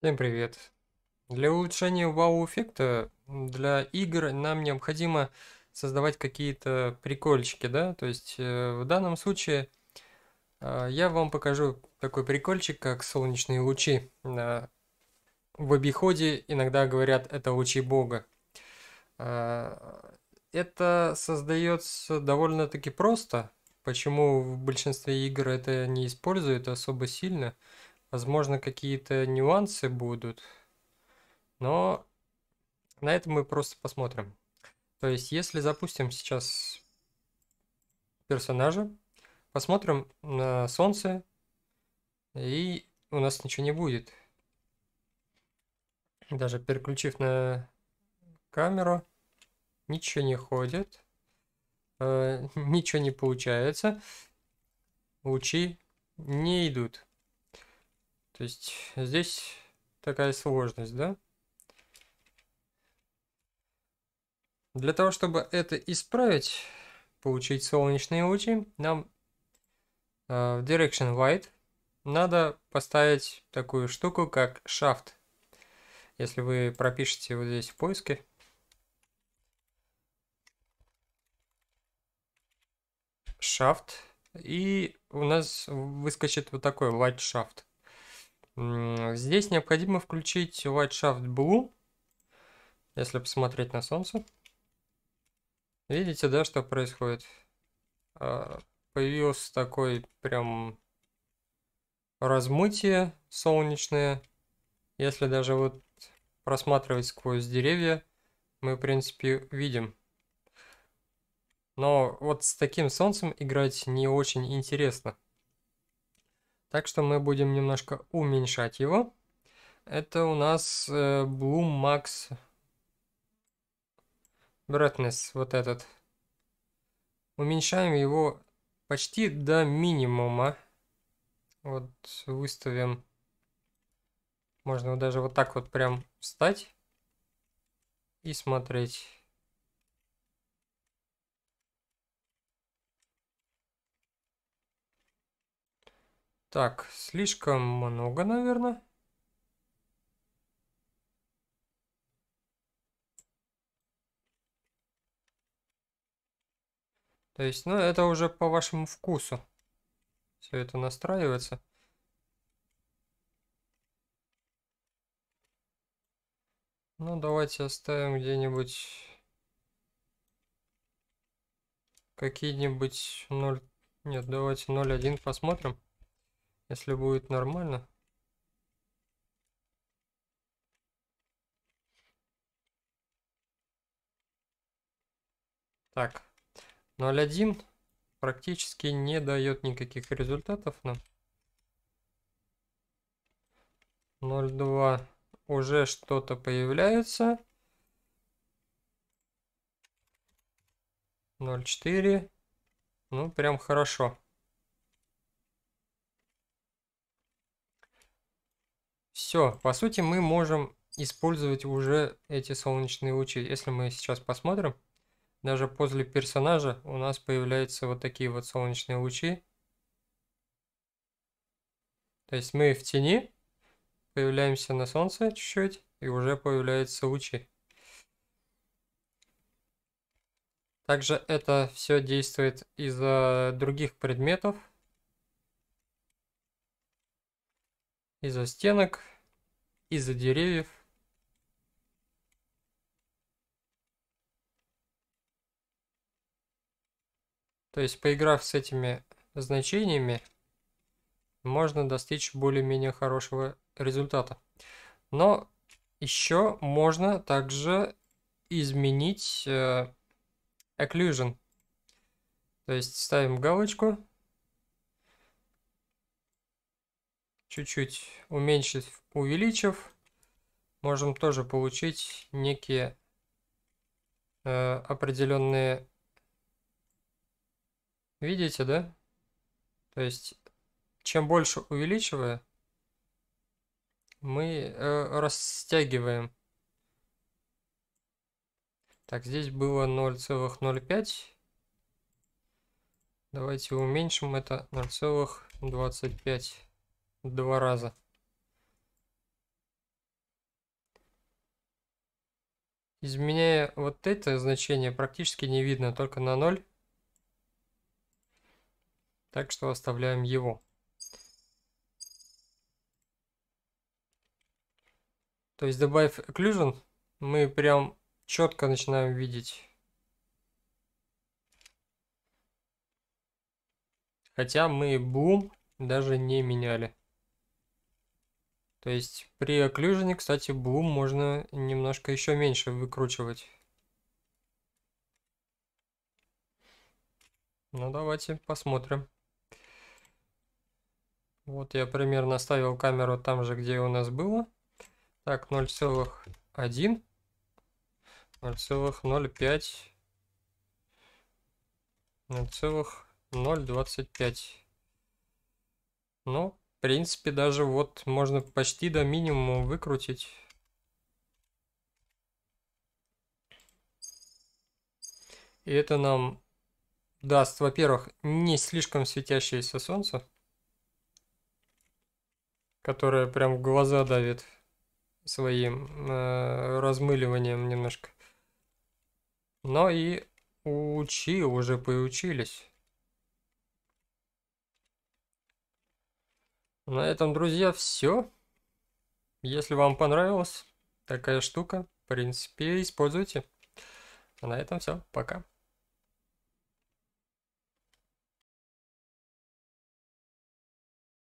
Всем привет! Для улучшения вау-эффекта для игр нам необходимо создавать какие-то прикольчики, да? То есть э, в данном случае э, я вам покажу такой прикольчик, как солнечные лучи. Э, в обиходе иногда говорят это лучи бога. А, это создается довольно-таки просто. Почему в большинстве игр это не используют особо сильно? Возможно, какие-то нюансы будут, но на этом мы просто посмотрим. То есть, если запустим сейчас персонажа, посмотрим на солнце, и у нас ничего не будет. Даже переключив на камеру, ничего не ходит, э, ничего не получается, лучи не идут. То есть здесь такая сложность, да? Для того, чтобы это исправить, получить солнечные лучи, нам э, в Direction Light надо поставить такую штуку, как Shaft. Если вы пропишете вот здесь в поиске. Shaft. И у нас выскочит вот такой Light Shaft. Здесь необходимо включить White Shaft Blue, если посмотреть на солнце. Видите, да, что происходит? А, Появился такой прям размытие солнечное. Если даже вот просматривать сквозь деревья, мы, в принципе, видим. Но вот с таким солнцем играть не очень интересно. Так что мы будем немножко уменьшать его. Это у нас э, Bloom Max Brightness, вот этот. Уменьшаем его почти до минимума. Вот выставим. Можно даже вот так вот прям встать и смотреть. Так, слишком много, наверное. То есть, ну, это уже по вашему вкусу. Все это настраивается. Ну, давайте оставим где-нибудь какие-нибудь 0... Нет, давайте 0.1 посмотрим. Если будет нормально. Так, 0.1 практически не дает никаких результатов нам. 0.2 уже что-то появляется. 0.4. Ну, прям хорошо. Все, по сути, мы можем использовать уже эти солнечные лучи. Если мы сейчас посмотрим, даже после персонажа у нас появляются вот такие вот солнечные лучи. То есть мы в тени, появляемся на солнце чуть-чуть, и уже появляются лучи. Также это все действует из за других предметов, из-за стенок из-за деревьев. То есть, поиграв с этими значениями, можно достичь более-менее хорошего результата. Но еще можно также изменить э, occlusion. То есть ставим галочку чуть-чуть уменьшить, увеличив, можем тоже получить некие э, определенные... Видите, да? То есть, чем больше увеличивая, мы э, растягиваем. Так, здесь было 0,05. Давайте уменьшим это 0,25 два раза. Изменяя вот это значение, практически не видно, только на 0. Так что оставляем его. То есть добавив occlusion, мы прям четко начинаем видеть. Хотя мы бум даже не меняли. То есть при окклюжене, кстати, блум можно немножко еще меньше выкручивать. Ну, давайте посмотрим. Вот я примерно ставил камеру там же, где у нас было. Так, 0,1. 0,05. 0,025. Ну, в принципе, даже вот можно почти до минимума выкрутить. И это нам даст, во-первых, не слишком светящееся солнце, которое прям в глаза давит своим э, размыливанием немножко. Но и учи, уже поучились. На этом, друзья, все. Если вам понравилась такая штука, в принципе, используйте. на этом все. Пока.